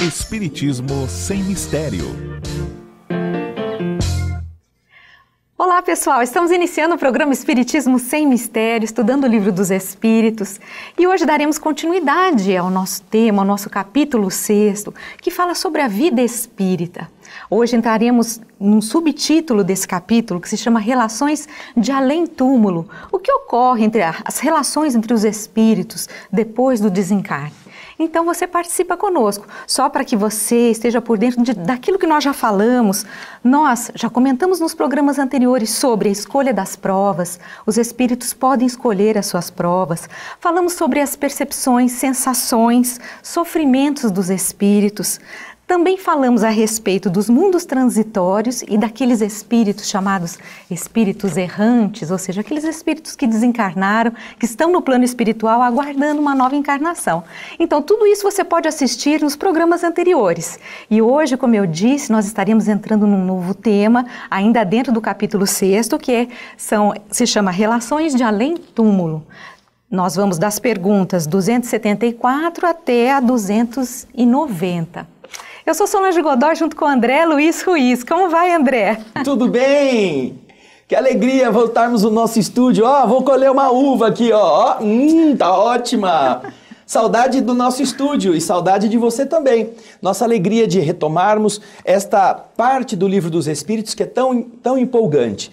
Espiritismo sem mistério. Olá pessoal, estamos iniciando o programa Espiritismo sem Mistério, estudando o livro dos Espíritos e hoje daremos continuidade ao nosso tema, ao nosso capítulo sexto, que fala sobre a vida espírita. Hoje entraremos num subtítulo desse capítulo que se chama Relações de Além-Túmulo. O que ocorre entre as relações entre os espíritos depois do desencarne? Então você participa conosco, só para que você esteja por dentro de, daquilo que nós já falamos. Nós já comentamos nos programas anteriores sobre a escolha das provas, os espíritos podem escolher as suas provas. Falamos sobre as percepções, sensações, sofrimentos dos espíritos. Também falamos a respeito dos mundos transitórios e daqueles espíritos chamados espíritos errantes, ou seja, aqueles espíritos que desencarnaram, que estão no plano espiritual aguardando uma nova encarnação. Então, tudo isso você pode assistir nos programas anteriores. E hoje, como eu disse, nós estaremos entrando num novo tema, ainda dentro do capítulo 6, que é, são, se chama Relações de Além-Túmulo. Nós vamos das perguntas 274 até a 290. Eu sou Solange Godói junto com André Luiz Ruiz. Como vai, André? Tudo bem? Que alegria voltarmos ao nosso estúdio. Ó, oh, vou colher uma uva aqui, ó. Oh, hum, tá ótima. saudade do nosso estúdio e saudade de você também. Nossa alegria de retomarmos esta parte do livro dos Espíritos que é tão, tão empolgante.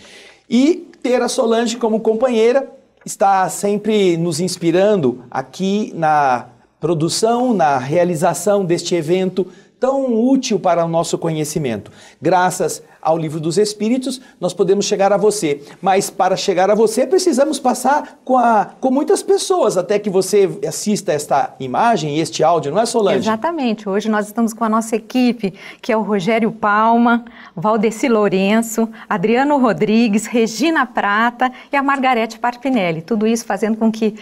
E ter a Solange como companheira está sempre nos inspirando aqui na produção, na realização deste evento tão útil para o nosso conhecimento. Graças ao livro dos Espíritos, nós podemos chegar a você. Mas para chegar a você, precisamos passar com, a, com muitas pessoas até que você assista esta imagem e este áudio, não é, Solange? Exatamente. Hoje nós estamos com a nossa equipe, que é o Rogério Palma, Valdeci Lourenço, Adriano Rodrigues, Regina Prata e a Margarete Parpinelli. Tudo isso fazendo com que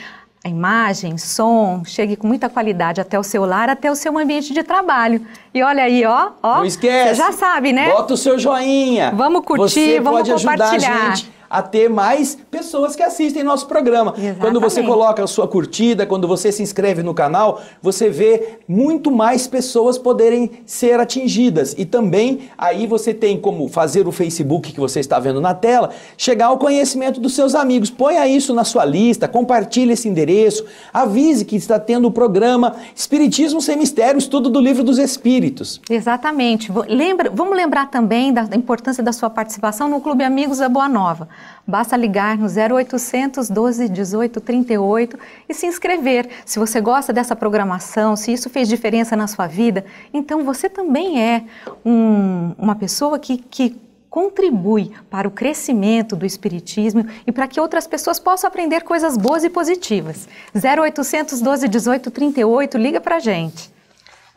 a imagem, som, chegue com muita qualidade até o seu lar, até o seu ambiente de trabalho. E olha aí, ó, ó. Não esquece. Você já sabe, né? Bota o seu joinha. Vamos curtir, Você vamos pode compartilhar. Ajudar a gente a ter mais pessoas que assistem nosso programa. Exatamente. Quando você coloca a sua curtida, quando você se inscreve no canal, você vê muito mais pessoas poderem ser atingidas. E também aí você tem como fazer o Facebook que você está vendo na tela, chegar ao conhecimento dos seus amigos. Ponha isso na sua lista, compartilhe esse endereço, avise que está tendo o programa Espiritismo sem Mistério, estudo do livro dos Espíritos. Exatamente. Lembra, vamos lembrar também da importância da sua participação no Clube Amigos da Boa Nova. Basta ligar no 0800 12 18 38 e se inscrever. Se você gosta dessa programação, se isso fez diferença na sua vida, então você também é um, uma pessoa que, que contribui para o crescimento do Espiritismo e para que outras pessoas possam aprender coisas boas e positivas. 0800 12 18 38, liga para a gente.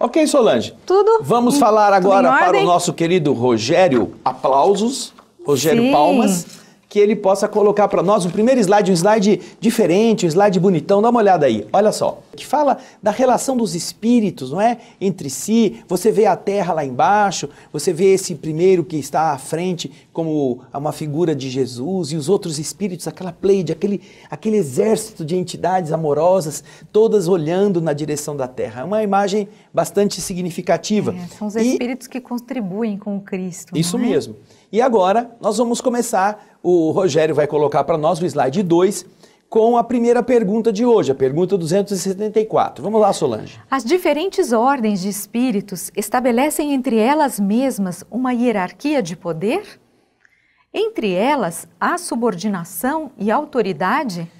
Ok, Solange. Tudo. Vamos falar agora para o nosso querido Rogério. Aplausos. Rogério Sim. Palmas que ele possa colocar para nós um primeiro slide, é um slide diferente, um slide bonitão. Dá uma olhada aí, olha só. Que fala da relação dos espíritos, não é? Entre si, você vê a terra lá embaixo, você vê esse primeiro que está à frente como uma figura de Jesus e os outros espíritos, aquela pleide, aquele, aquele exército de entidades amorosas, todas olhando na direção da terra. É uma imagem bastante significativa. É, são os espíritos e, que contribuem com o Cristo. Isso é? mesmo. E agora nós vamos começar, o Rogério vai colocar para nós o slide 2 com a primeira pergunta de hoje, a pergunta 274. Vamos lá, Solange. As diferentes ordens de espíritos estabelecem entre elas mesmas uma hierarquia de poder? Entre elas há subordinação e autoridade?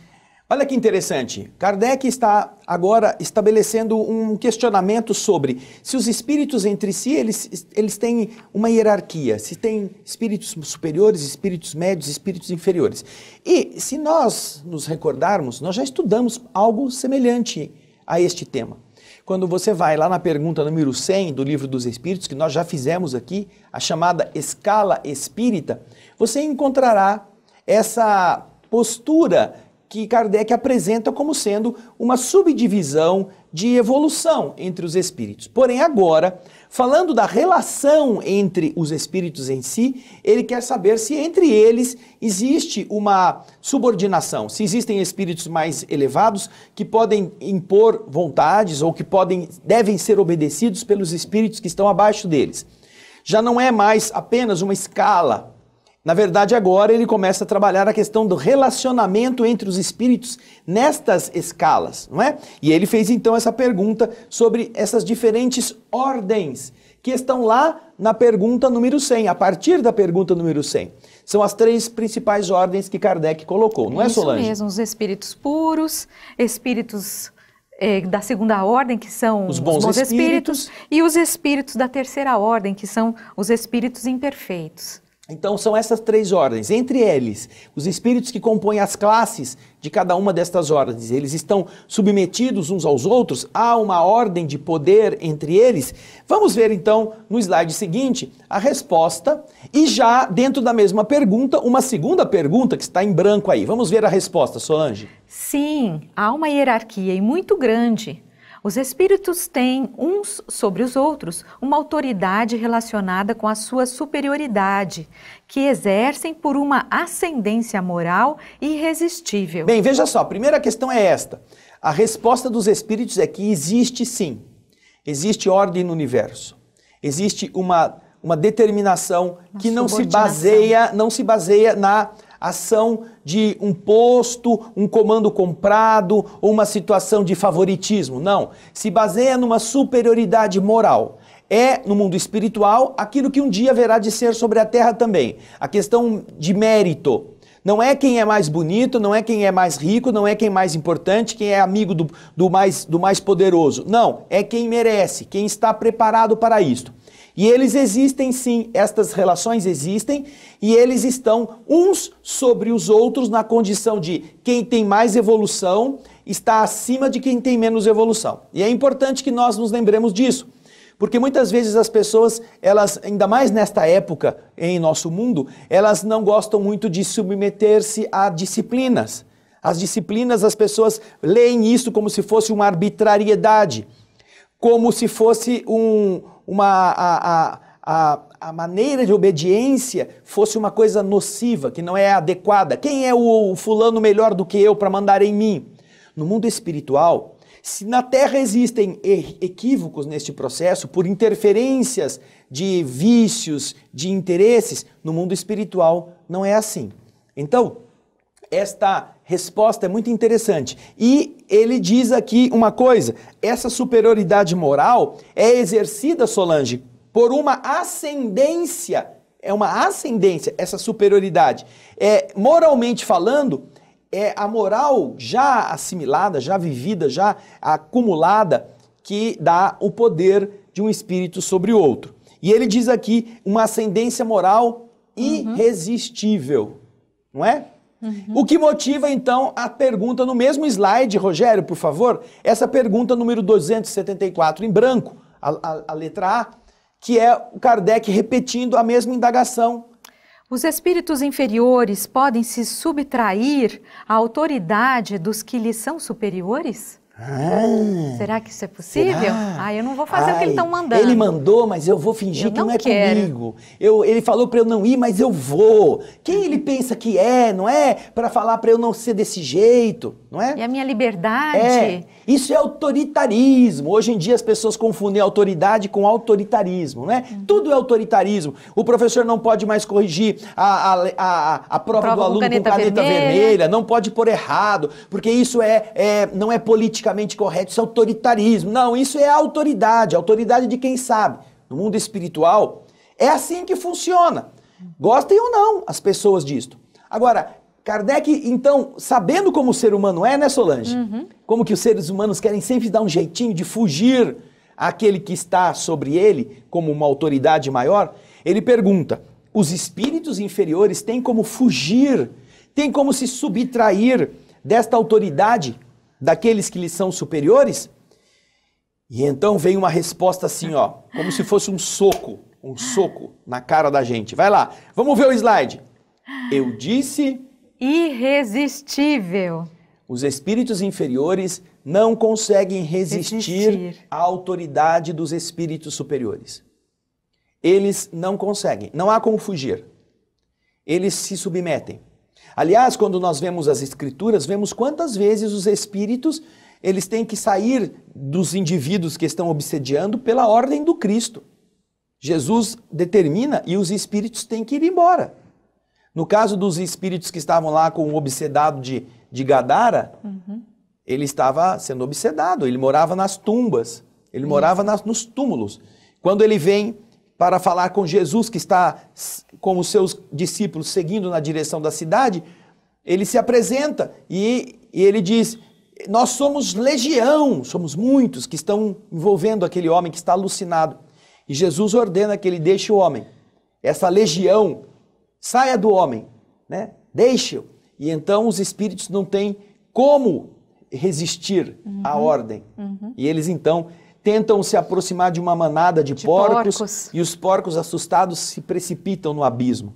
Olha que interessante. Kardec está agora estabelecendo um questionamento sobre se os espíritos entre si eles, eles têm uma hierarquia, se tem espíritos superiores, espíritos médios, espíritos inferiores. E se nós nos recordarmos, nós já estudamos algo semelhante a este tema. Quando você vai lá na pergunta número 100 do Livro dos Espíritos, que nós já fizemos aqui, a chamada escala espírita, você encontrará essa postura que Kardec apresenta como sendo uma subdivisão de evolução entre os espíritos. Porém, agora, falando da relação entre os espíritos em si, ele quer saber se entre eles existe uma subordinação, se existem espíritos mais elevados que podem impor vontades ou que podem devem ser obedecidos pelos espíritos que estão abaixo deles. Já não é mais apenas uma escala na verdade, agora ele começa a trabalhar a questão do relacionamento entre os espíritos nestas escalas, não é? E ele fez então essa pergunta sobre essas diferentes ordens que estão lá na pergunta número 100, a partir da pergunta número 100. São as três principais ordens que Kardec colocou, não é, Isso Solange? Isso mesmo, os espíritos puros, espíritos eh, da segunda ordem, que são os bons, os bons espíritos, espíritos, e os espíritos da terceira ordem, que são os espíritos imperfeitos. Então são essas três ordens. Entre eles, os espíritos que compõem as classes de cada uma destas ordens, eles estão submetidos uns aos outros, há uma ordem de poder entre eles. Vamos ver então no slide seguinte a resposta e já dentro da mesma pergunta, uma segunda pergunta que está em branco aí. Vamos ver a resposta, Solange. Sim, há uma hierarquia e muito grande os espíritos têm, uns sobre os outros, uma autoridade relacionada com a sua superioridade, que exercem por uma ascendência moral irresistível. Bem, veja só, a primeira questão é esta. A resposta dos espíritos é que existe sim. Existe ordem no universo. Existe uma, uma determinação uma que não se baseia, não se baseia na ação de um posto, um comando comprado ou uma situação de favoritismo. Não. Se baseia numa superioridade moral. É, no mundo espiritual, aquilo que um dia haverá de ser sobre a terra também. A questão de mérito. Não é quem é mais bonito, não é quem é mais rico, não é quem é mais importante, quem é amigo do, do mais, do mais poderoso. Não, é quem merece, quem está preparado para isto. E eles existem sim, estas relações existem e eles estão uns sobre os outros na condição de quem tem mais evolução está acima de quem tem menos evolução. E é importante que nós nos lembremos disso. Porque muitas vezes as pessoas, elas, ainda mais nesta época em nosso mundo, elas não gostam muito de submeter-se a disciplinas. As disciplinas, as pessoas leem isso como se fosse uma arbitrariedade, como se fosse um, uma, a, a, a, a maneira de obediência fosse uma coisa nociva, que não é adequada. Quem é o, o fulano melhor do que eu para mandar em mim? No mundo espiritual, se na Terra existem equívocos neste processo por interferências de vícios, de interesses, no mundo espiritual não é assim. Então, esta resposta é muito interessante. E ele diz aqui uma coisa: essa superioridade moral é exercida, Solange, por uma ascendência. É uma ascendência, essa superioridade. É, moralmente falando, é a moral já assimilada, já vivida, já acumulada, que dá o poder de um espírito sobre o outro. E ele diz aqui uma ascendência moral uhum. irresistível, uhum. não é? Uhum. O que motiva então a pergunta no mesmo slide, Rogério, por favor, essa pergunta número 274 em branco, a, a, a letra A, que é o Kardec repetindo a mesma indagação. Os espíritos inferiores podem se subtrair à autoridade dos que lhes são superiores? será que isso é possível? Será? Ah, eu não vou fazer Ai, o que eles estão mandando. Ele mandou, mas eu vou fingir eu que não, não é quero. comigo. Eu, ele falou para eu não ir, mas eu vou. Quem ele pensa que é, não é? Para falar para eu não ser desse jeito, não é? E a minha liberdade. É. Isso é autoritarismo. Hoje em dia as pessoas confundem autoridade com autoritarismo, né? Uhum. Tudo é autoritarismo. O professor não pode mais corrigir a, a, a, a prova, prova, do aluno com caneta, com caneta vermelha. vermelha. não pode pôr errado, porque isso é, é, não é politicamente correto, isso é autoritarismo. Não, isso é autoridade, autoridade de quem sabe. No mundo espiritual, é assim que funciona. Gostem ou não as pessoas disto. Agora, Kardec, então, sabendo como o ser humano é, né, Solange? Uhum. Como que os seres humanos querem sempre dar um jeitinho de fugir àquele que está sobre ele, como uma autoridade maior, ele pergunta: os espíritos inferiores têm como fugir, têm como se subtrair desta autoridade daqueles que lhes são superiores? E então vem uma resposta assim, ó, como se fosse um soco, um soco na cara da gente. Vai lá, vamos ver o slide. Eu disse irresistível. Os espíritos inferiores não conseguem resistir, resistir, à autoridade dos espíritos superiores. Eles não conseguem, não há como fugir. Eles se submetem. Aliás, quando nós vemos as escrituras, vemos quantas vezes os espíritos, eles têm que sair dos indivíduos que estão obsediando pela ordem do Cristo. Jesus determina e os espíritos têm que ir embora. No caso dos espíritos que estavam lá com o obsedado de, de Gadara, uhum. ele estava sendo obsedado, ele morava nas tumbas, ele morava nas, nos túmulos. Quando ele vem para falar com Jesus, que está com os seus discípulos seguindo na direção da cidade, ele se apresenta e, e ele diz: Nós somos legião, somos muitos que estão envolvendo aquele homem que está alucinado. E Jesus ordena que ele deixe o homem. Essa legião saia do homem, né? deixe-o. E então os espíritos não têm como resistir uhum. à ordem. Uhum. E eles então tentam se aproximar de uma manada de, de porcos, porcos, e os porcos assustados se precipitam no abismo.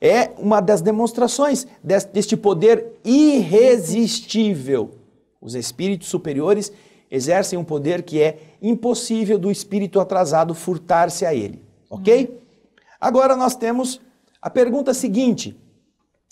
É uma das demonstrações deste poder irresistível. Os espíritos superiores exercem um poder que é impossível do espírito atrasado furtar-se a ele, ok? Uhum. Agora nós temos a pergunta é seguinte,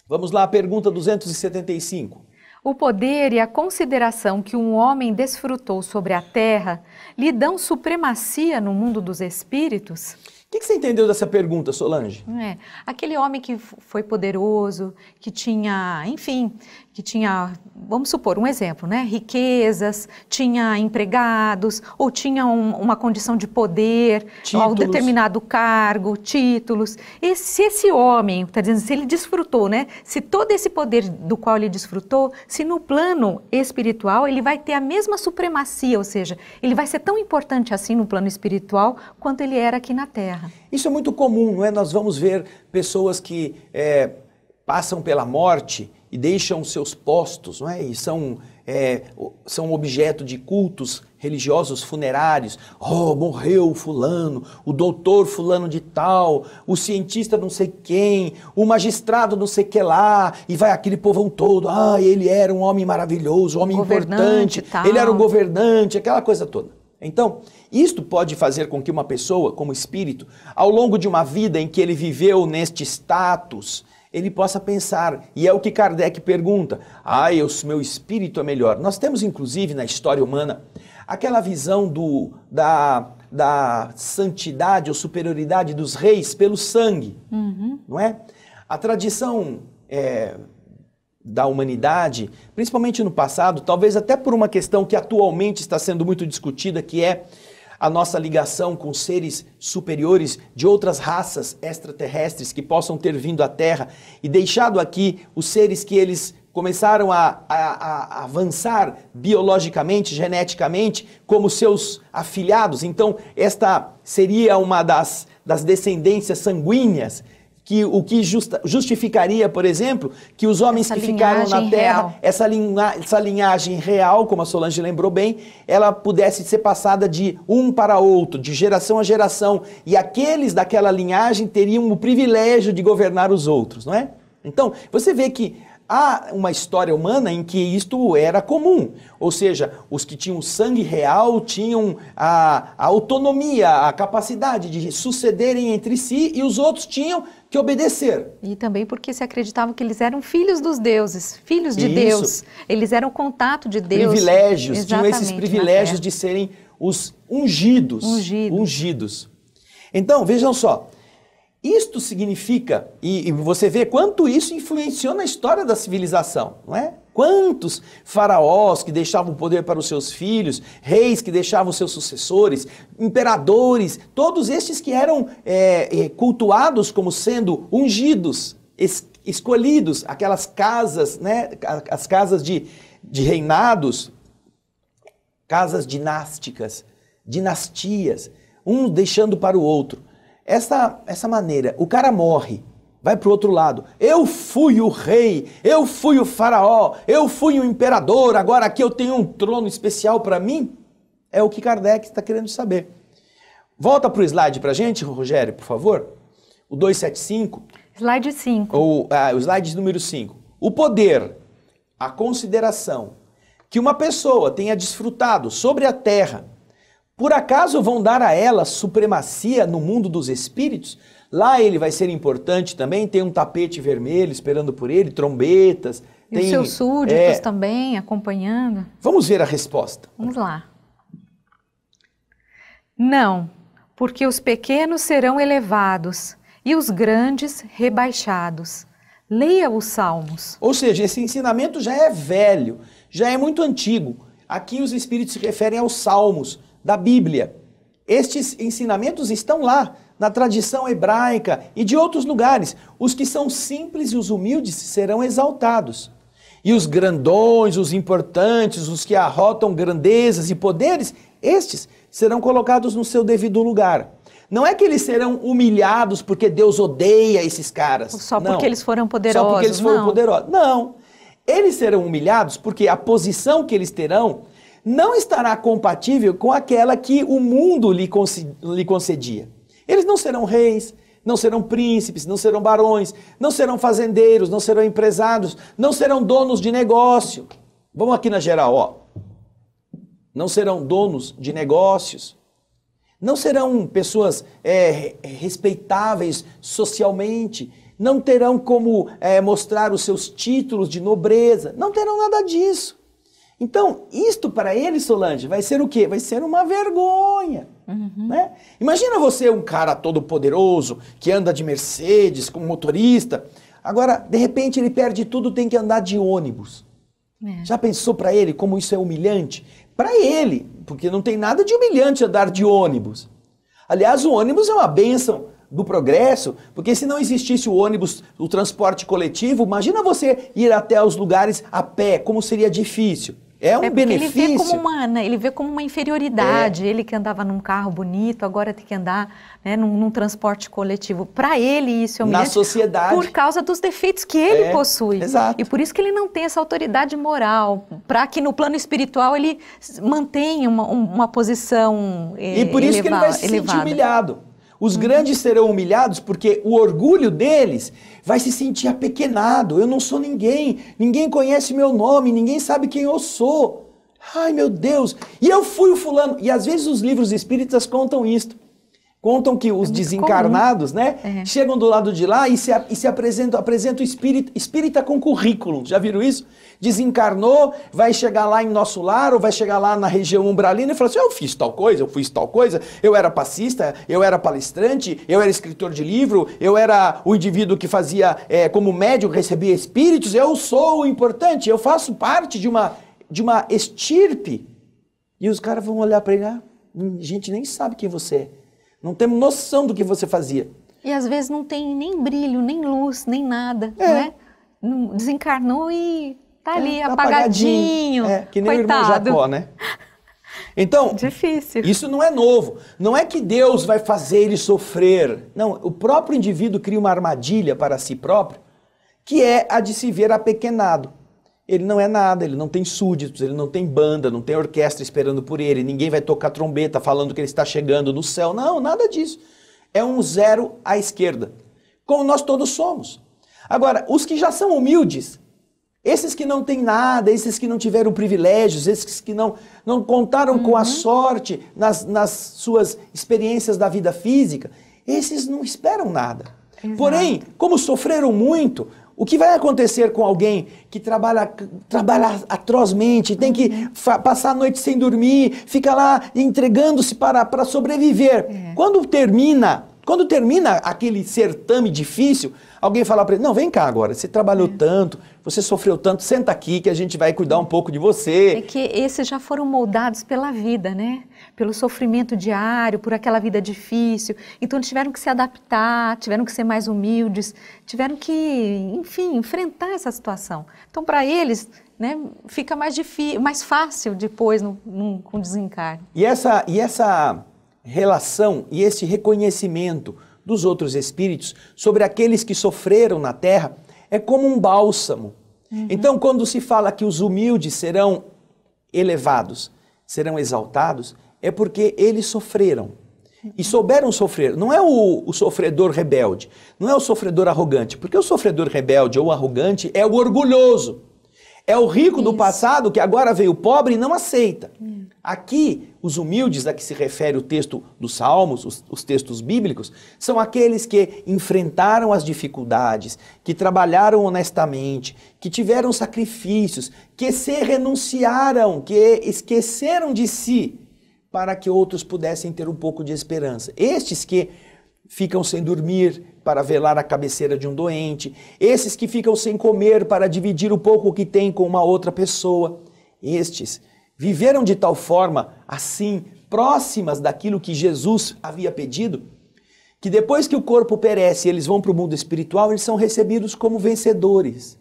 vamos lá, a pergunta 275. O poder e a consideração que um homem desfrutou sobre a terra lhe dão supremacia no mundo dos espíritos? O que, que, você entendeu dessa pergunta, Solange? É, aquele homem que foi poderoso, que tinha, enfim, que tinha, vamos supor, um exemplo, né? riquezas, tinha empregados, ou tinha um, uma condição de poder, títulos. um determinado cargo, títulos. E se esse homem, está dizendo, se ele desfrutou, né? se todo esse poder do qual ele desfrutou, se no plano espiritual ele vai ter a mesma supremacia, ou seja, ele vai ser tão importante assim no plano espiritual quanto ele era aqui na Terra. Isso é muito comum, não é? Nós vamos ver pessoas que é, passam pela morte e deixam seus postos, não é? E são, é, são objeto de cultos religiosos funerários. Oh, morreu o fulano, o doutor fulano de tal, o cientista não sei quem, o magistrado não sei que lá, e vai aquele povão todo. Ah, ele era um homem maravilhoso, um homem importante, tal. ele era um governante, aquela coisa toda. Então, isto pode fazer com que uma pessoa, como espírito, ao longo de uma vida em que ele viveu neste status, ele possa pensar. E é o que Kardec pergunta. Ah, eu, meu espírito é melhor. Nós temos, inclusive, na história humana, aquela visão do, da, da santidade ou superioridade dos reis pelo sangue, uhum. não é? A tradição é, da humanidade, principalmente no passado, talvez até por uma questão que atualmente está sendo muito discutida, que é a nossa ligação com seres superiores de outras raças extraterrestres que possam ter vindo à Terra e deixado aqui os seres que eles começaram a, a, a, avançar biologicamente, geneticamente, como seus afilhados. Então, esta seria uma das, das descendências sanguíneas que o que justa, justificaria, por exemplo, que os homens essa que ficaram na terra, essa, linha, essa linhagem real, como a Solange lembrou bem, ela pudesse ser passada de um para outro, de geração a geração, e aqueles daquela linhagem teriam o privilégio de governar os outros, não é? Então, você vê que há uma história humana em que isto era comum, ou seja, os que tinham sangue real tinham a, a autonomia, a capacidade de sucederem entre si e os outros tinham que obedecer. E também porque se acreditavam que eles eram filhos dos deuses, filhos de Isso. Deus. Eles eram contato de Deus. Privilégios, Exatamente, tinham esses privilégios de serem os ungidos. Ungido. Ungidos. Então, vejam só, isto significa, e, e você vê quanto isso influenciou na história da civilização, não é? Quantos faraós que deixavam o poder para os seus filhos, reis que deixavam seus sucessores, imperadores, todos estes que eram é, é, cultuados como sendo ungidos, es, escolhidos, aquelas casas, né, as casas de, de reinados, casas dinásticas, dinastias, um deixando para o outro essa, essa maneira, o cara morre, vai para o outro lado. Eu fui o rei, eu fui o faraó, eu fui o imperador, agora aqui eu tenho um trono especial para mim. É o que Kardec está querendo saber. Volta para o slide para gente, Rogério, por favor. O 275. Slide 5. Ou, ah, o slide número 5. O poder, a consideração que uma pessoa tenha desfrutado sobre a terra por acaso vão dar a ela supremacia no mundo dos espíritos? Lá ele vai ser importante também, tem um tapete vermelho esperando por ele, trombetas. E tem, os seus súditos é... também acompanhando. Vamos ver a resposta. Vamos lá. Não, porque os pequenos serão elevados e os grandes rebaixados. Leia os Salmos. Ou seja, esse ensinamento já é velho, já é muito antigo. Aqui os espíritos se referem aos Salmos da Bíblia. Estes ensinamentos estão lá na tradição hebraica e de outros lugares. Os que são simples e os humildes serão exaltados. E os grandões, os importantes, os que arrotam grandezas e poderes, estes serão colocados no seu devido lugar. Não é que eles serão humilhados porque Deus odeia esses caras. Só não. porque eles foram poderosos. Só porque eles foram não. poderosos. Não. Eles serão humilhados porque a posição que eles terão não estará compatível com aquela que o mundo lhe, concedia. Eles não serão reis, não serão príncipes, não serão barões, não serão fazendeiros, não serão empresários, não serão donos de negócio. Vamos aqui na geral, ó. Não serão donos de negócios. Não serão pessoas é, respeitáveis socialmente. Não terão como é, mostrar os seus títulos de nobreza. Não terão nada disso. Então, isto para ele, Solange, vai ser o quê? Vai ser uma vergonha. Uhum. Né? Imagina você, um cara todo poderoso, que anda de Mercedes, como motorista. Agora, de repente, ele perde tudo, tem que andar de ônibus. É. Já pensou para ele como isso é humilhante? Para ele, porque não tem nada de humilhante andar de ônibus. Aliás, o ônibus é uma bênção do progresso, porque se não existisse o ônibus, o transporte coletivo, imagina você ir até os lugares a pé, como seria difícil. É um é benefício. Ele vê como uma, né, ele vê como uma inferioridade. É. Ele que andava num carro bonito, agora tem que andar né, num, num, transporte coletivo. Para ele, isso é um Na sociedade. Por causa dos defeitos que ele é. possui. Exato. E por isso que ele não tem essa autoridade moral. Para que no plano espiritual ele mantenha uma, uma posição. Eh, e por isso eleva, que ele vai se sentir humilhado. Os uhum. grandes serão humilhados porque o orgulho deles vai se sentir apequenado. Eu não sou ninguém, ninguém conhece meu nome, ninguém sabe quem eu sou. Ai meu Deus, e eu fui o fulano. E às vezes os livros espíritas contam isto. Contam que os é desencarnados, comum. né, é. chegam do lado de lá e se, e se apresentam, apresentam espírita, espírita com currículo. Já viram isso? Desencarnou, vai chegar lá em nosso lar, ou vai chegar lá na região umbralina e fala assim: ah, eu fiz tal coisa, eu fiz tal coisa, eu era passista, eu era palestrante, eu era escritor de livro, eu era o indivíduo que fazia é, como médium, recebia espíritos, eu sou o importante, eu faço parte de uma, de uma estirpe. E os caras vão olhar para ele, ah, a gente nem sabe quem você é não temos noção do que você fazia. E às vezes não tem nem brilho, nem luz, nem nada, é. né? Desencarnou e tá é, ali, é, tá apagadinho. apagadinho. É, que nem Coitado. o irmão Jacó, né? Então, Difícil. isso não é novo. Não é que Deus vai fazer ele sofrer. Não, o próprio indivíduo cria uma armadilha para si próprio, que é a de se ver apequenado ele não é nada, ele não tem súditos, ele não tem banda, não tem orquestra esperando por ele, ninguém vai tocar trombeta falando que ele está chegando no céu. Não, nada disso. É um zero à esquerda, como nós todos somos. Agora, os que já são humildes, esses que não têm nada, esses que não tiveram privilégios, esses que não, não contaram uhum. com a uhum. sorte nas, nas suas experiências da vida física, esses não esperam nada. Exato. Porém, como sofreram muito, o que vai acontecer com alguém que trabalha, trabalha atrozmente, tem que passar a noite sem dormir, fica lá entregando-se para, para sobreviver? É. Quando termina quando termina aquele certame difícil, alguém fala para ele: Não, vem cá agora, você trabalhou é. tanto, você sofreu tanto, senta aqui que a gente vai cuidar um pouco de você. É que esses já foram moldados pela vida, né? Pelo sofrimento diário, por aquela vida difícil. Então eles tiveram que se adaptar, tiveram que ser mais humildes, tiveram que, enfim, enfrentar essa situação. Então, para eles, né, fica mais, difícil, mais fácil depois no, no, com o desencarne. E essa, e essa relação e esse reconhecimento dos outros espíritos sobre aqueles que sofreram na terra é como um bálsamo. Uhum. Então, quando se fala que os humildes serão elevados, serão exaltados, é porque eles sofreram. E souberam sofrer. Não é o, o sofredor rebelde, não é o sofredor arrogante, porque o sofredor rebelde ou arrogante é o orgulhoso. É o rico Isso. do passado que agora veio pobre e não aceita. Hum. Aqui, os humildes a que se refere o texto dos Salmos, os, os, textos bíblicos, são aqueles que enfrentaram as dificuldades, que trabalharam honestamente, que tiveram sacrifícios, que se renunciaram, que esqueceram de si para que outros pudessem ter um pouco de esperança. Estes que ficam sem dormir, para velar a cabeceira de um doente, esses que ficam sem comer para dividir o pouco que têm com uma outra pessoa. Estes viveram de tal forma, assim, próximas daquilo que Jesus havia pedido, que depois que o corpo perece e eles vão para o mundo espiritual, eles são recebidos como vencedores,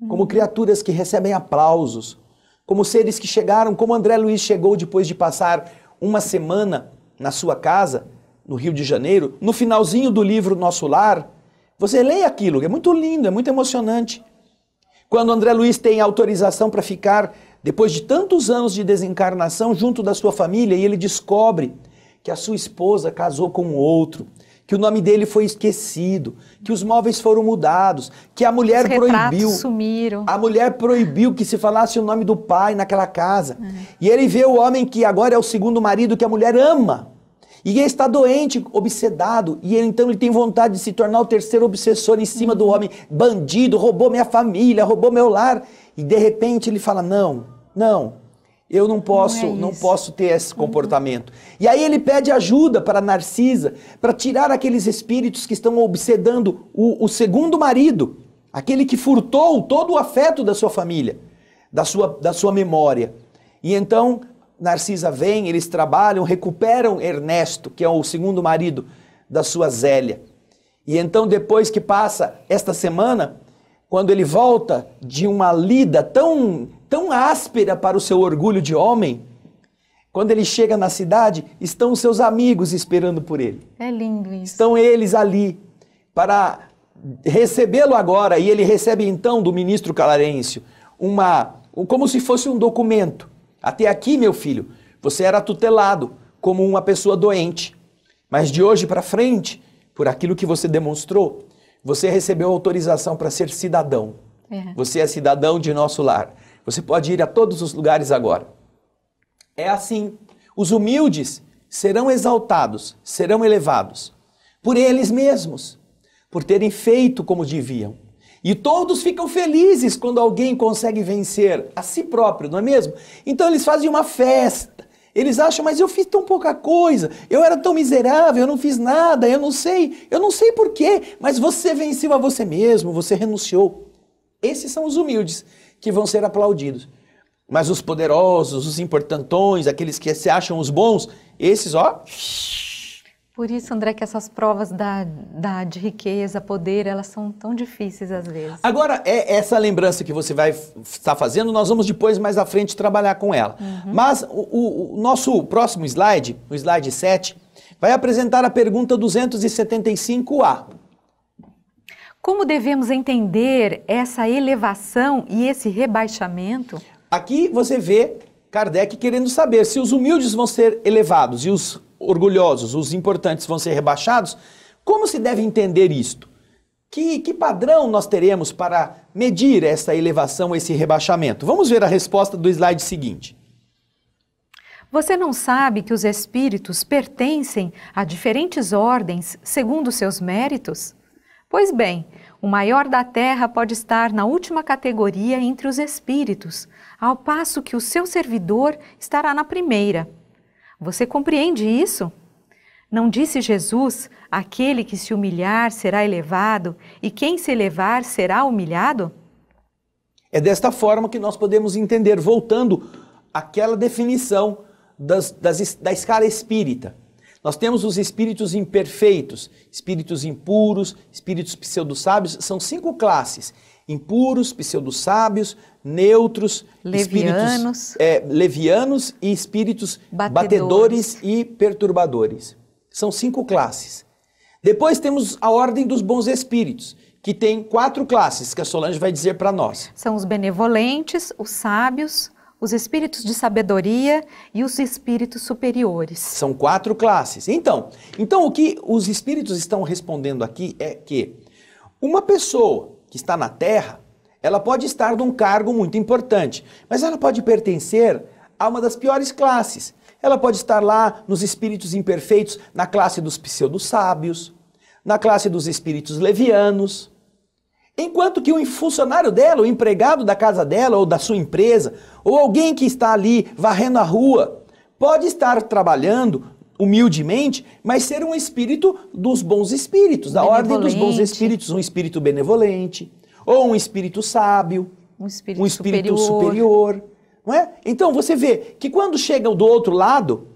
hum. como criaturas que recebem aplausos, como seres que chegaram, como André Luiz chegou depois de passar uma semana na sua casa no Rio de Janeiro, no finalzinho do livro Nosso Lar, você lê aquilo, é muito lindo, é muito emocionante. Quando André Luiz tem autorização para ficar, depois de tantos anos de desencarnação, junto da sua família, e ele descobre que a sua esposa casou com outro, que o nome dele foi esquecido, que os móveis foram mudados, que a mulher os proibiu. sumiram. A mulher proibiu que se falasse o nome do pai naquela casa. É. E ele vê o homem que agora é o segundo marido que a mulher ama. E ele está doente, obsedado, e ele, então ele tem vontade de se tornar o terceiro obsessor em cima do uhum. homem, bandido, roubou minha família, roubou meu lar. E de repente ele fala: "Não, não, eu não é posso, não, é não posso ter esse uhum. comportamento. Uhum. E aí ele pede ajuda para Narcisa, para tirar aqueles espíritos que estão obsedando o, o, segundo marido, aquele que furtou todo o afeto da sua família, da sua, da sua memória. E então Narcisa vem, eles trabalham, recuperam Ernesto, que é o segundo marido da sua Zélia. E então, depois que passa esta semana, quando ele volta de uma lida tão, tão áspera para o seu orgulho de homem, quando ele chega na cidade, estão seus amigos esperando por ele. É lindo isso. Estão eles ali para recebê-lo agora. E ele recebe então do ministro Calarencio uma, como se fosse um documento até aqui, meu filho, você era tutelado como uma pessoa doente. Mas de hoje para frente, por aquilo que você demonstrou, você recebeu autorização para ser cidadão. É. Você é cidadão de nosso lar. Você pode ir a todos os lugares agora. É assim. Os humildes serão exaltados, serão elevados por eles mesmos, por terem feito como deviam. E todos ficam felizes quando alguém consegue vencer a si próprio, não é mesmo? Então eles fazem uma festa. Eles acham, mas eu fiz tão pouca coisa, eu era tão miserável, eu não fiz nada, eu não sei, eu não sei porquê, mas você venceu a você mesmo, você renunciou. Esses são os humildes que vão ser aplaudidos. Mas os poderosos, os importantões, aqueles que se acham os bons, esses, ó, por isso, André, que essas provas da, da, de riqueza, poder, elas são tão difíceis às vezes. Agora, é essa lembrança que você vai estar fazendo, nós vamos depois, mais à frente, trabalhar com ela. Uhum. Mas o, o, nosso próximo slide, o slide 7, vai apresentar a pergunta 275A. Como devemos entender essa elevação e esse rebaixamento? Aqui você vê Kardec querendo saber se os humildes vão ser elevados e os orgulhosos, os importantes vão ser rebaixados. Como se deve entender isto? Que, que padrão nós teremos para medir essa elevação, esse rebaixamento? Vamos ver a resposta do slide seguinte. Você não sabe que os espíritos pertencem a diferentes ordens segundo seus méritos? Pois bem, o maior da terra pode estar na última categoria entre os espíritos, ao passo que o seu servidor estará na primeira. Você compreende isso? Não disse Jesus: aquele que se humilhar será elevado, e quem se elevar será humilhado? É desta forma que nós podemos entender, voltando àquela definição das, das, da escala espírita. Nós temos os espíritos imperfeitos, espíritos impuros, espíritos pseudo-sábios. são cinco classes impuros, pseudosábios, neutros, levianos, espíritos, é, levianos e espíritos batedores. batedores e perturbadores. São cinco classes. Depois temos a ordem dos bons espíritos, que tem quatro classes que a Solange vai dizer para nós. São os benevolentes, os sábios, os espíritos de sabedoria e os espíritos superiores. São quatro classes. Então, então o que os espíritos estão respondendo aqui é que uma pessoa que está na Terra, ela pode estar num cargo muito importante, mas ela pode pertencer a uma das piores classes. Ela pode estar lá nos espíritos imperfeitos, na classe dos pseudo-sábios, na classe dos espíritos levianos. Enquanto que o funcionário dela, o empregado da casa dela ou da sua empresa, ou alguém que está ali varrendo a rua, pode estar trabalhando humildemente, mas ser um espírito dos bons espíritos, da ordem dos bons espíritos, um espírito benevolente, ou um espírito sábio, um espírito, um espírito superior. superior. Não é? Então você vê que quando chega do outro lado,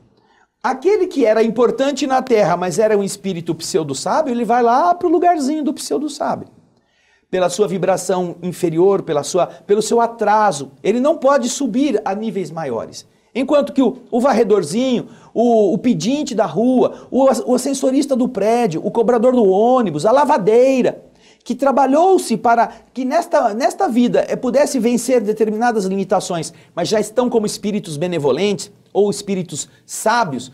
aquele que era importante na terra, mas era um espírito pseudo-sábio, ele vai lá para o lugarzinho do pseudo-sábio. Pela sua vibração inferior, pela sua, pelo seu atraso, ele não pode subir a níveis maiores. Enquanto que o, o varredorzinho, o, o, pedinte da rua, o, o ascensorista do prédio, o cobrador do ônibus, a lavadeira, que trabalhou-se para que nesta, nesta vida eh, pudesse vencer determinadas limitações, mas já estão como espíritos benevolentes ou espíritos sábios,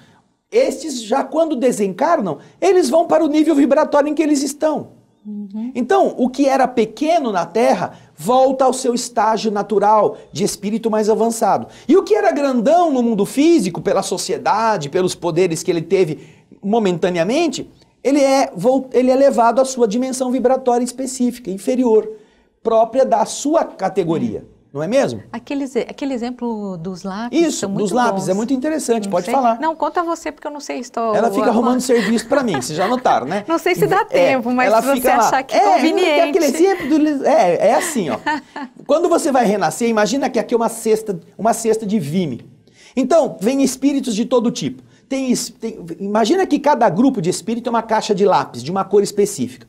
estes já quando desencarnam, eles vão para o nível vibratório em que eles estão. Uhum. Então, o que era pequeno na Terra volta ao seu estágio natural de espírito mais avançado. E o que era grandão no mundo físico, pela sociedade, pelos poderes que ele teve momentaneamente, ele é, ele é levado à sua dimensão vibratória específica, inferior, própria da sua categoria. Não é mesmo? Aquele, aquele exemplo dos lápis. Isso, dos lápis, é bons. é muito interessante, não pode sei. falar. Não, conta você, porque eu não sei, estou. Ela fica arrumando serviço para mim, vocês já notaram, né? Não sei se dá é, tempo, mas ela se você lá, achar que é, conveniente. É aquele exemplo do, é, é assim, ó. Quando você vai renascer, imagina que aqui é uma cesta, uma cesta de vime. Então, vem espíritos de todo tipo. Tem, tem, imagina que cada grupo de espírito é uma caixa de lápis, de uma cor específica.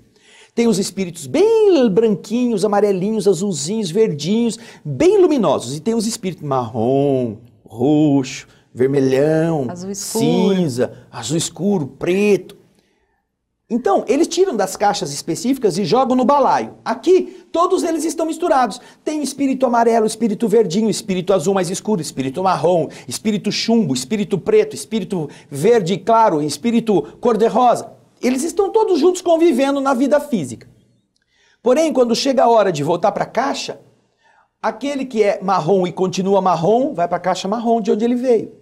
Tem os espíritos bem branquinhos, amarelinhos, azulzinhos, verdinhos, bem luminosos. E tem os espíritos marrom, roxo, vermelhão, azul cinza, azul escuro, preto. Então, eles tiram das caixas específicas e jogam no balaio. Aqui, todos eles estão misturados. Tem espírito amarelo, espírito verdinho, espírito azul mais escuro, espírito marrom, espírito chumbo, espírito preto, espírito verde claro, espírito cor-de-rosa. Eles estão todos juntos convivendo na vida física. Porém, quando chega a hora de voltar para a caixa, aquele que é marrom e continua marrom, vai para a caixa marrom de onde ele veio.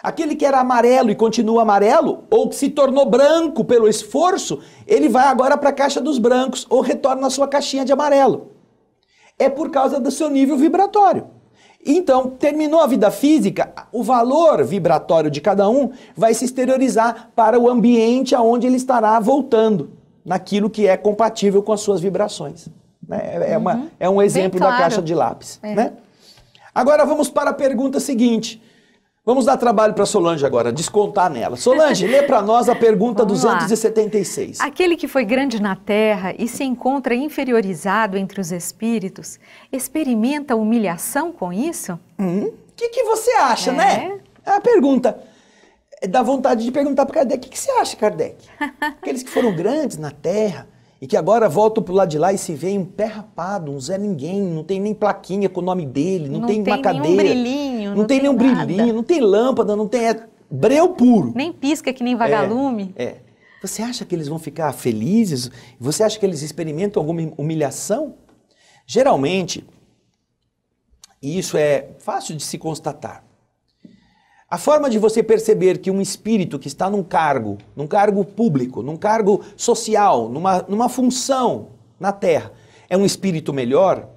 Aquele que era amarelo e continua amarelo, ou que se tornou branco pelo esforço, ele vai agora para a caixa dos brancos ou retorna à sua caixinha de amarelo. É por causa do seu nível vibratório. Então, terminou a vida física, o valor vibratório de cada um vai se exteriorizar para o ambiente aonde ele estará voltando, naquilo que é compatível com as suas vibrações. Né? É, é, uma, uhum. é um exemplo claro. da caixa de lápis. É. Né? Agora vamos para a pergunta seguinte. Vamos dar trabalho para Solange agora, descontar nela. Solange, lê para nós a pergunta Vamos 276. Lá. Aquele que foi grande na terra e se encontra inferiorizado entre os espíritos, experimenta humilhação com isso? O hum, que, que você acha, né? é. né? É a pergunta. Dá vontade de perguntar para Kardec, o que, que você acha, Kardec? Aqueles que foram grandes na terra e que agora voltam pro lado de lá e se vê um pé rapado, um Zé Ninguém, não tem nem plaquinha com o nome dele, não, não tem, tem uma cadeira. Brilhinho, não, não tem, tem nenhum nada. brilhinho, não tem lâmpada, não tem. É breu puro. Nem pisca que nem vagalume. É, é. Você acha que eles vão ficar felizes? Você acha que eles experimentam alguma humilhação? Geralmente, e isso é fácil de se constatar, a forma de você perceber que um espírito que está num cargo, num cargo público, num cargo social, numa, numa função na Terra, é um espírito melhor,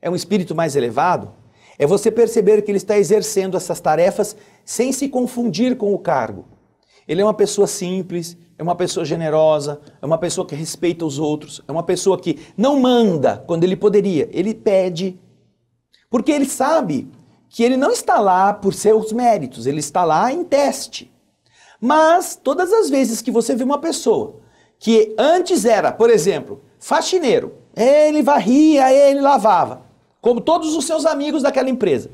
é um espírito mais elevado, é você perceber que ele está exercendo essas tarefas sem se confundir com o cargo. Ele é uma pessoa simples, é uma pessoa generosa, é uma pessoa que respeita os outros, é uma pessoa que não manda quando ele poderia, ele pede. Porque ele sabe que ele não está lá por seus méritos, ele está lá em teste. Mas todas as vezes que você vê uma pessoa que antes era, por exemplo, faxineiro, ele varria, ele lavava, como todos os seus amigos daquela empresa.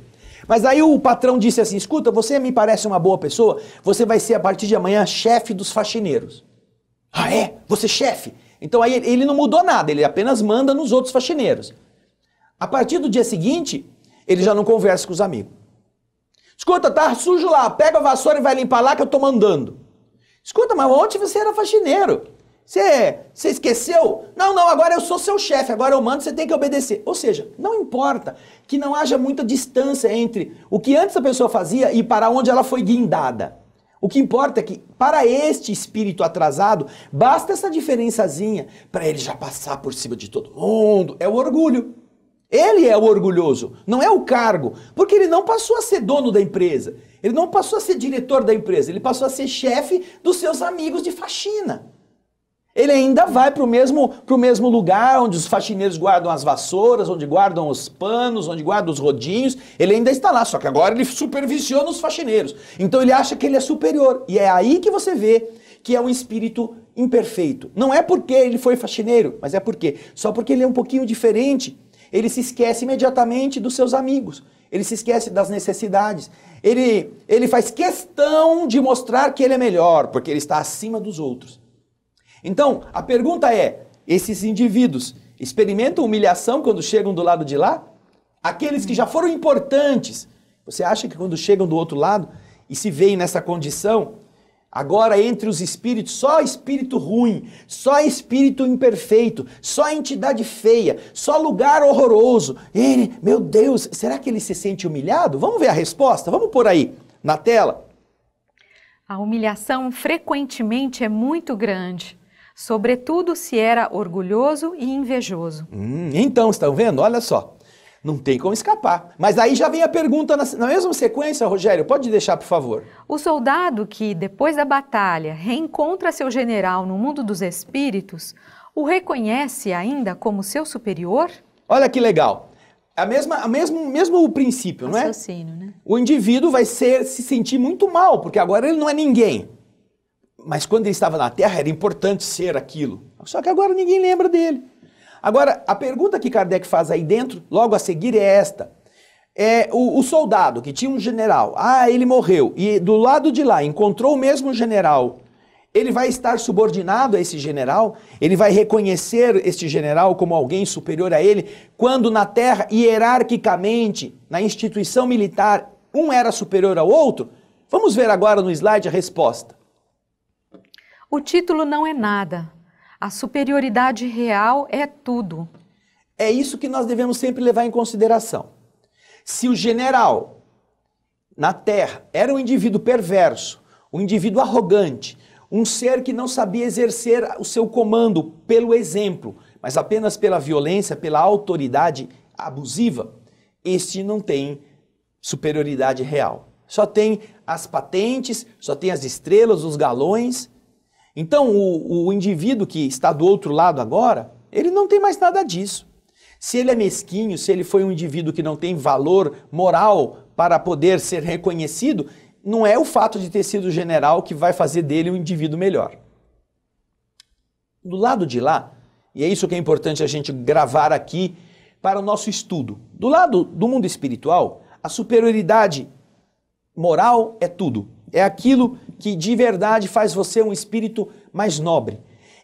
Mas aí o patrão disse assim: escuta, você me parece uma boa pessoa, você vai ser a partir de amanhã chefe dos faxineiros. Ah, é? Você é chefe? Então aí ele não mudou nada, ele apenas manda nos outros faxineiros. A partir do dia seguinte, ele já não conversa com os amigos. Escuta, tá sujo lá, pega a vassoura e vai limpar lá que eu tô mandando. Escuta, mas ontem você era faxineiro. Você, você esqueceu? Não, não, agora eu sou seu chefe, agora eu mando, você tem que obedecer. Ou seja, não importa que não haja muita distância entre o que antes a pessoa fazia e para onde ela foi guindada. O que importa é que, para este espírito atrasado, basta essa diferençazinha para ele já passar por cima de todo mundo. É o orgulho. Ele é o orgulhoso, não é o cargo, porque ele não passou a ser dono da empresa, ele não passou a ser diretor da empresa, ele passou a ser chefe dos seus amigos de faxina. Ele ainda vai para o mesmo, mesmo lugar onde os faxineiros guardam as vassouras, onde guardam os panos, onde guardam os rodinhos. Ele ainda está lá, só que agora ele supervisiona os faxineiros. Então ele acha que ele é superior. E é aí que você vê que é um espírito imperfeito. Não é porque ele foi faxineiro, mas é porque só porque ele é um pouquinho diferente ele se esquece imediatamente dos seus amigos. Ele se esquece das necessidades. Ele, ele faz questão de mostrar que ele é melhor, porque ele está acima dos outros. Então, a pergunta é: esses indivíduos experimentam humilhação quando chegam do lado de lá? Aqueles que já foram importantes, você acha que quando chegam do outro lado e se veem nessa condição, Agora, entre os espíritos, só espírito ruim, só espírito imperfeito, só entidade feia, só lugar horroroso. Ele, meu Deus, será que ele se sente humilhado? Vamos ver a resposta? Vamos por aí na tela. A humilhação frequentemente é muito grande, sobretudo se era orgulhoso e invejoso. Hum, então, estão vendo? Olha só. Não tem como escapar. Mas aí já vem a pergunta na, na mesma sequência, Rogério, pode deixar, por favor. O soldado que, depois da batalha, reencontra seu general no mundo dos espíritos, o reconhece ainda como seu superior? Olha que legal. A mesma, a mesmo, mesmo o princípio, Assassino, não é? Né? O indivíduo vai ser, se sentir muito mal, porque agora ele não é ninguém. Mas quando ele estava na Terra era importante ser aquilo. Só que agora ninguém lembra dele. Agora, a pergunta que Kardec faz aí dentro, logo a seguir, é esta. É, o, o soldado que tinha um general, ah, ele morreu, e do lado de lá encontrou o mesmo general ele vai estar subordinado a esse general? Ele vai reconhecer este general como alguém superior a ele? Quando na terra, hierarquicamente, na instituição militar, um era superior ao outro? Vamos ver agora no slide a resposta. O título não é nada, a superioridade real é tudo. É isso que nós devemos sempre levar em consideração. Se o general na terra era um indivíduo perverso, um indivíduo arrogante, um ser que não sabia exercer o seu comando pelo exemplo, mas apenas pela violência, pela autoridade abusiva, este não tem superioridade real. Só tem as patentes, só tem as estrelas, os galões, então, o, o indivíduo que está do outro lado agora, ele não tem mais nada disso. Se ele é mesquinho, se ele foi um indivíduo que não tem valor moral para poder ser reconhecido, não é o fato de ter sido general que vai fazer dele um indivíduo melhor. Do lado de lá, e é isso que é importante a gente gravar aqui para o nosso estudo. Do lado do mundo espiritual, a superioridade moral é tudo. É aquilo que de verdade faz você um espírito mais nobre.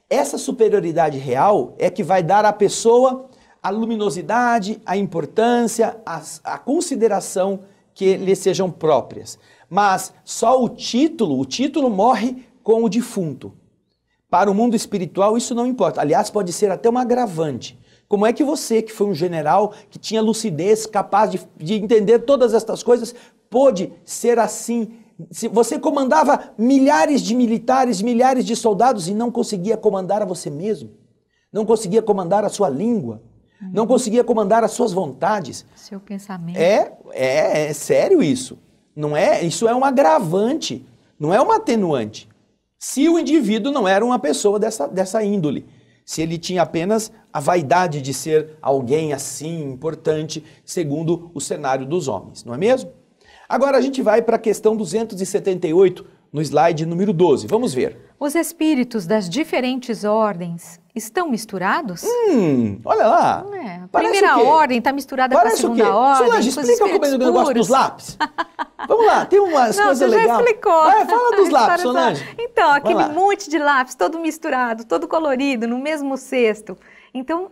Essa superioridade real é que vai dar à pessoa a luminosidade, a importância, a, a consideração que lhe sejam próprias. Mas só o título, o título morre com o defunto. Para o mundo espiritual isso não importa. Aliás, pode ser até uma agravante. Como é que você, que foi um general, que tinha lucidez, capaz de, de entender todas estas coisas, pôde ser assim você comandava milhares de militares, milhares de soldados e não conseguia comandar a você mesmo. Não conseguia comandar a sua língua. Não uhum. conseguia comandar as suas vontades. Seu pensamento. É, é, é sério isso. Não é, isso é um agravante, não é um atenuante. Se o indivíduo não era uma pessoa dessa, dessa índole, se ele tinha apenas a vaidade de ser alguém assim, importante, segundo o cenário dos homens, não é mesmo? Agora a gente vai para a questão 278, no slide número 12. Vamos ver. Os espíritos das diferentes ordens estão misturados? Hum, olha lá. É, a primeira ordem está misturada Parece com a segunda ordem. Solange, explica como é, é o negócio dos lápis. Vamos lá, tem umas coisas legais. Não, já explicou. Vai, é, fala dos lápis, Solange. Então, aquele monte de lápis, todo misturado, todo colorido, no mesmo cesto. Então,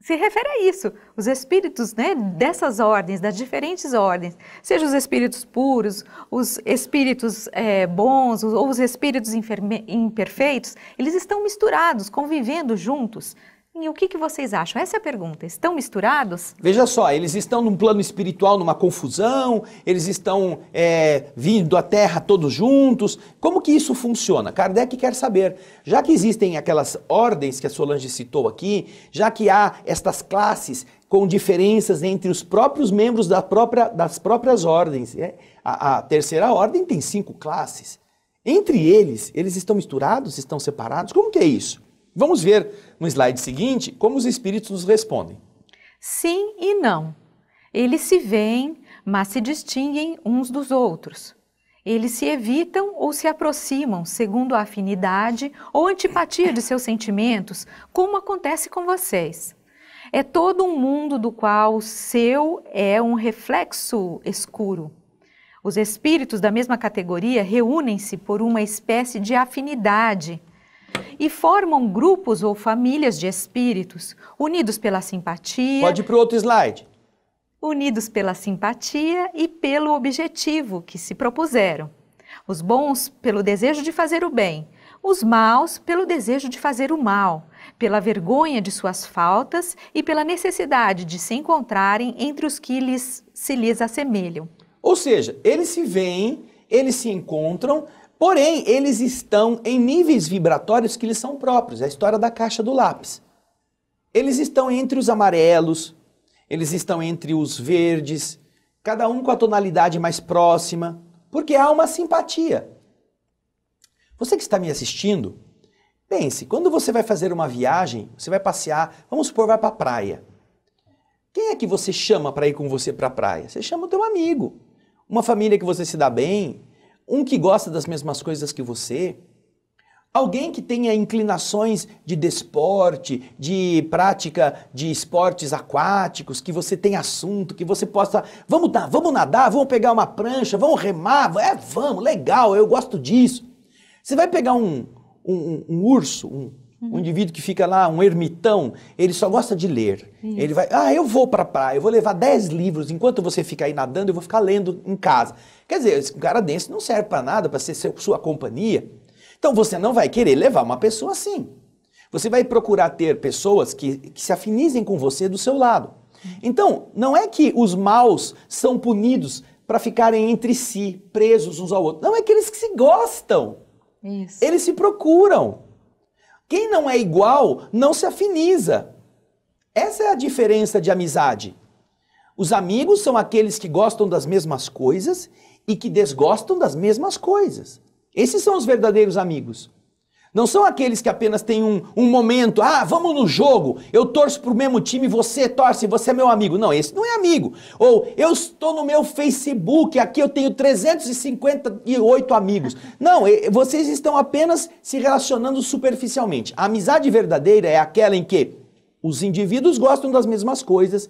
se refere a isso. Os espíritos né, dessas ordens, das diferentes ordens, seja os espíritos puros, os espíritos é, bons ou os espíritos imperfeitos, eles estão misturados, convivendo juntos, e o que, que vocês acham? Essa é a pergunta. Estão misturados? Veja só, eles estão num plano espiritual, numa confusão, eles estão é, vindo à Terra todos juntos. Como que isso funciona? Kardec quer saber. Já que existem aquelas ordens que a Solange citou aqui, já que há estas classes com diferenças entre os próprios membros da própria, das próprias ordens, é? a, a terceira ordem tem cinco classes. Entre eles, eles estão misturados, estão separados? Como que é isso? Vamos ver no slide seguinte como os espíritos nos respondem. Sim e não. Eles se veem, mas se distinguem uns dos outros. Eles se evitam ou se aproximam segundo a afinidade ou antipatia de seus sentimentos, como acontece com vocês. É todo um mundo do qual o seu é um reflexo escuro. Os espíritos da mesma categoria reúnem-se por uma espécie de afinidade e formam grupos ou famílias de espíritos, unidos pela simpatia. Pode ir para o outro slide. Unidos pela simpatia e pelo objetivo que se propuseram. Os bons pelo desejo de fazer o bem, os maus pelo desejo de fazer o mal, pela vergonha de suas faltas e pela necessidade de se encontrarem entre os que lhes, se lhes assemelham. Ou seja, eles se veem, eles se encontram, Porém, eles estão em níveis vibratórios que lhes são próprios, é a história da caixa do lápis. Eles estão entre os amarelos, eles estão entre os verdes, cada um com a tonalidade mais próxima, porque há uma simpatia. Você que está me assistindo, pense, quando você vai fazer uma viagem, você vai passear, vamos supor, vai para a praia. Quem é que você chama para ir com você para a praia? Você chama o teu amigo, uma família que você se dá bem, um que gosta das mesmas coisas que você, alguém que tenha inclinações de desporte, de prática de esportes aquáticos, que você tenha assunto, que você possa, vamos dar, vamos nadar, vamos pegar uma prancha, vamos remar, é, vamos, legal, eu gosto disso. Você vai pegar um, um, um urso, um, Uhum. Um indivíduo que fica lá, um ermitão, ele só gosta de ler. Ele vai, ah, eu vou para a praia, eu vou levar 10 livros, enquanto você fica aí nadando, eu vou ficar lendo em casa. Quer dizer, esse cara desse não serve para nada, para ser seu, sua companhia. Então você não vai querer levar uma pessoa assim. Você vai procurar ter pessoas que, que se afinizem com você do seu lado. Então, não é que os maus são punidos para ficarem entre si, presos uns ao outro. Não, é que que se gostam. Isso. Eles se procuram. Quem não é igual não se afiniza. Essa é a diferença de amizade. Os amigos são aqueles que gostam das mesmas coisas e que desgostam das mesmas coisas. Esses são os verdadeiros amigos. Não são aqueles que apenas têm um, um momento, ah, vamos no jogo, eu torço para o mesmo time, você torce, você é meu amigo. Não, esse não é amigo. Ou eu estou no meu Facebook, aqui eu tenho 358 amigos. Não, vocês estão apenas se relacionando superficialmente. A amizade verdadeira é aquela em que os indivíduos gostam das mesmas coisas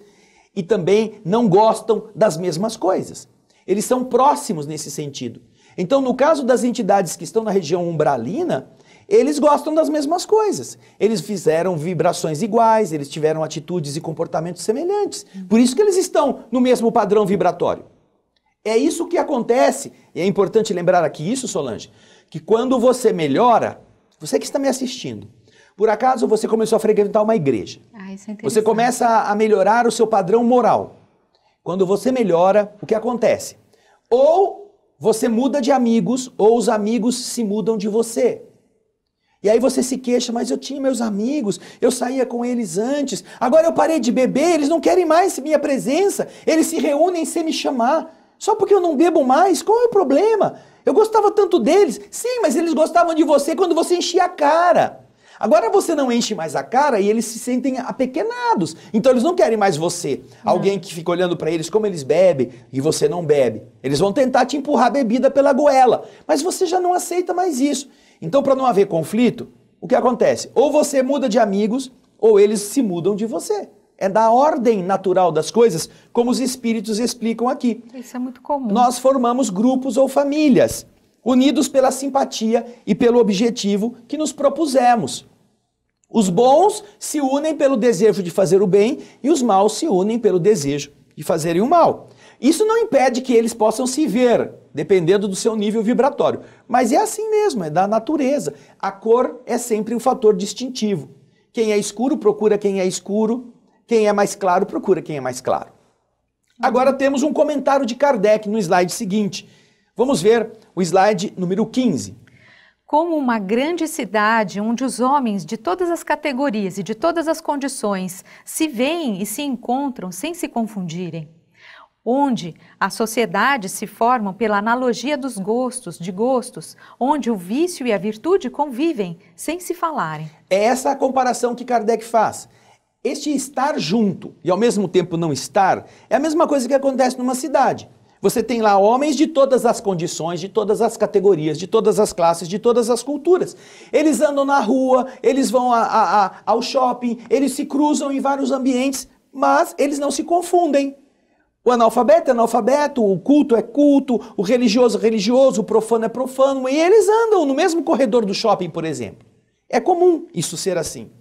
e também não gostam das mesmas coisas. Eles são próximos nesse sentido. Então, no caso das entidades que estão na região umbralina, eles gostam das mesmas coisas. Eles fizeram vibrações iguais, eles tiveram atitudes e comportamentos semelhantes. Por isso que eles estão no mesmo padrão vibratório. É isso que acontece, e é importante lembrar aqui isso, Solange, que quando você melhora, você que está me assistindo, por acaso você começou a frequentar uma igreja. Ah, isso é você começa a melhorar o seu padrão moral. Quando você melhora, o que acontece? Ou você muda de amigos, ou os amigos se mudam de você. E aí você se queixa, mas eu tinha meus amigos, eu saía com eles antes, agora eu parei de beber, eles não querem mais minha presença, eles se reúnem sem me chamar. Só porque eu não bebo mais, qual é o problema? Eu gostava tanto deles. Sim, mas eles gostavam de você quando você enchia a cara. Agora você não enche mais a cara e eles se sentem apequenados. Então eles não querem mais você. Não. Alguém que fica olhando para eles como eles bebem e você não bebe. Eles vão tentar te empurrar a bebida pela goela, mas você já não aceita mais isso. Então, para não haver conflito, o que acontece? Ou você muda de amigos, ou eles se mudam de você. É da ordem natural das coisas, como os espíritos explicam aqui. Isso é muito comum. Nós formamos grupos ou famílias, unidos pela simpatia e pelo objetivo que nos propusemos. Os bons se unem pelo desejo de fazer o bem e os maus se unem pelo desejo de fazerem o mal. Isso não impede que eles possam se ver, dependendo do seu nível vibratório. Mas é assim mesmo, é da natureza. A cor é sempre um fator distintivo. Quem é escuro procura quem é escuro, quem é mais claro procura quem é mais claro. Agora temos um comentário de Kardec no slide seguinte. Vamos ver o slide número 15. Como uma grande cidade onde os homens de todas as categorias e de todas as condições se veem e se encontram sem se confundirem onde as sociedades se formam pela analogia dos gostos, de gostos, onde o vício e a virtude convivem sem se falarem. É essa a comparação que Kardec faz. Este estar junto e ao mesmo tempo não estar é a mesma coisa que acontece numa cidade. Você tem lá homens de todas as condições, de todas as categorias, de todas as classes, de todas as culturas. Eles andam na rua, eles vão a, a, a, ao shopping, eles se cruzam em vários ambientes, mas eles não se confundem. O analfabeto é analfabeto, o culto é culto, o religioso é religioso, o profano é profano, e eles andam no mesmo corredor do shopping, por exemplo. É comum isso ser assim.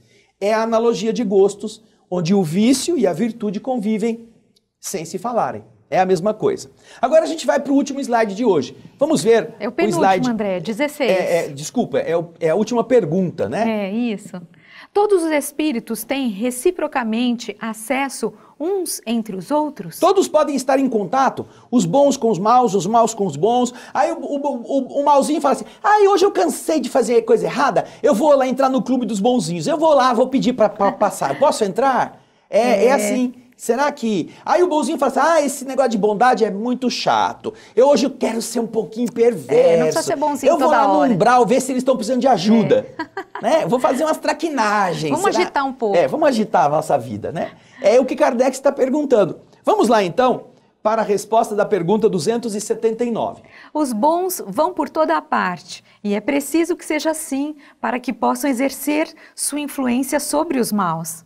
É a analogia de gostos, onde o vício e a virtude convivem sem se falarem. É a mesma coisa. Agora a gente vai para o último slide de hoje. Vamos ver. É o penúltimo, o slide... André, 16. É, é, é, desculpa, é, o, é a última pergunta, né? É, isso. Todos os espíritos têm reciprocamente acesso uns entre os outros? Todos podem estar em contato, os bons com os maus, os maus com os bons. Aí o, o, o, o malzinho fala assim: ai, ah, hoje eu cansei de fazer coisa errada, eu vou lá entrar no clube dos bonzinhos, eu vou lá, vou pedir para passar, posso entrar? É, é. é assim. Será que. Aí o bonzinho fala assim: ah, esse negócio de bondade é muito chato. Eu hoje eu quero ser um pouquinho perverso. É, não precisa ser bonzinho Eu vou lá no umbral ver se eles estão precisando de ajuda. É. Né? Vou fazer umas traquinagens. Vamos será? agitar um pouco. É, vamos agitar a nossa vida, né? É o que Kardec está perguntando. Vamos lá então para a resposta da pergunta 279. Os bons vão por toda a parte, e é preciso que seja assim para que possam exercer sua influência sobre os maus.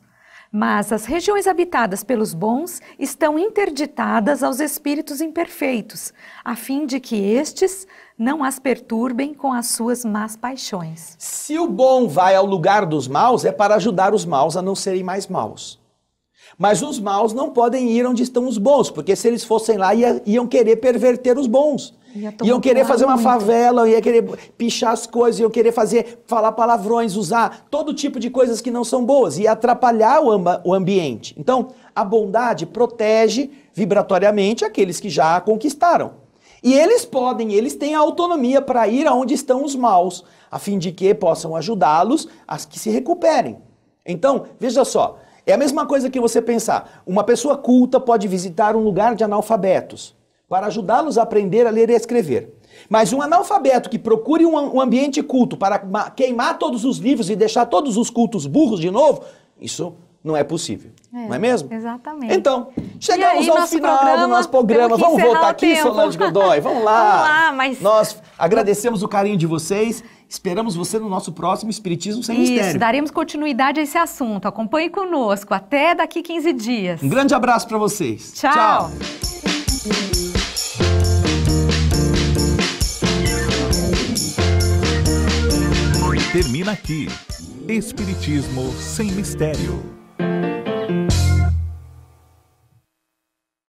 Mas as regiões habitadas pelos bons estão interditadas aos espíritos imperfeitos, a fim de que estes não as perturbem com as suas más paixões. Se o bom vai ao lugar dos maus, é para ajudar os maus a não serem mais maus. Mas os maus não podem ir onde estão os bons, porque se eles fossem lá, iam querer perverter os bons e eu querer fazer uma muito. favela, ia querer pichar as coisas, eu querer fazer, falar palavrões, usar todo tipo de coisas que não são boas, e atrapalhar o, o ambiente. Então, a bondade protege vibratoriamente aqueles que já a conquistaram. E eles podem, eles têm a autonomia para ir aonde estão os maus, a fim de que possam ajudá-los a que se recuperem. Então, veja só, é a mesma coisa que você pensar, uma pessoa culta pode visitar um lugar de analfabetos para ajudá-los a aprender a ler e escrever. Mas um analfabeto que procure um, ambiente culto para queimar todos os livros e deixar todos os cultos burros de novo, isso não é possível. É, não é mesmo? Exatamente. Então, chegamos aí, ao final programa, do nosso programa. Vamos voltar aqui, Solange Godoy. Vamos lá. Vamos lá, mas... Nós agradecemos o carinho de vocês. Esperamos você no nosso próximo Espiritismo Sem Isso, Mistério. daremos continuidade a esse assunto. Acompanhe conosco. Até daqui 15 dias. Um grande abraço para vocês. Tchau. Tchau. termina aqui. Espiritismo sem mistério.